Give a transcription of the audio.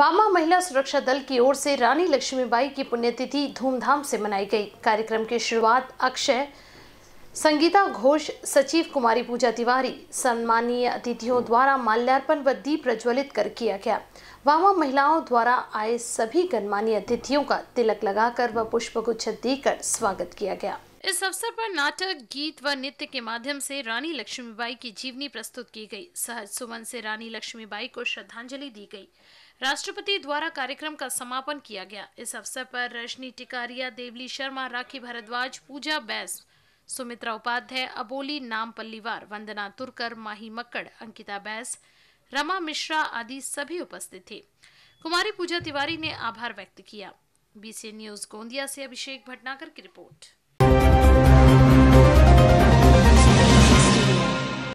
वामा महिला सुरक्षा दल की ओर से रानी लक्ष्मीबाई की पुण्यतिथि धूमधाम से मनाई गई कार्यक्रम की शुरुआत अक्षय संगीता घोष सचिव कुमारी पूजा तिवारी सम्मानीय अतिथियों द्वारा माल्यार्पण व दीप प्रज्वलित कर किया गया वहां महिलाओं द्वारा आए सभी गणमान्य अतिथियों का तिलक लगाकर व पुष्प गुच्छ देकर स्वागत किया गया इस अवसर पर नाटक गीत व नृत्य के माध्यम से रानी लक्ष्मीबाई की जीवनी प्रस्तुत की गई सहज सुमन से रानी लक्ष्मीबाई को श्रद्धांजलि दी गई राष्ट्रपति द्वारा कार्यक्रम का समापन किया गया इस अवसर पर रजनी टिकारिया देवली शर्मा राखी भारद्वाज पूजा बैस सुमित्रा उपाध्याय अबोली नाम पल्लीवार वंदना तुरकर माही मक्कड़ अंकिता बैस रमा मिश्रा आदि सभी उपस्थित थे कुमारी पूजा तिवारी ने आभार व्यक्त किया बीसी न्यूज गोंदिया से अभिषेक भटनागर की रिपोर्ट